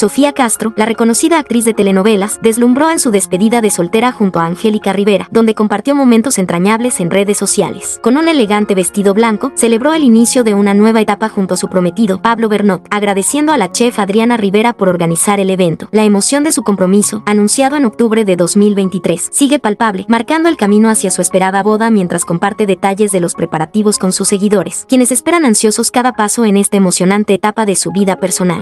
Sofía Castro, la reconocida actriz de telenovelas, deslumbró en su despedida de soltera junto a Angélica Rivera, donde compartió momentos entrañables en redes sociales. Con un elegante vestido blanco, celebró el inicio de una nueva etapa junto a su prometido, Pablo Bernot, agradeciendo a la chef Adriana Rivera por organizar el evento. La emoción de su compromiso, anunciado en octubre de 2023, sigue palpable, marcando el camino hacia su esperada boda mientras comparte detalles de los preparativos con sus seguidores, quienes esperan ansiosos cada paso en esta emocionante etapa de su vida personal.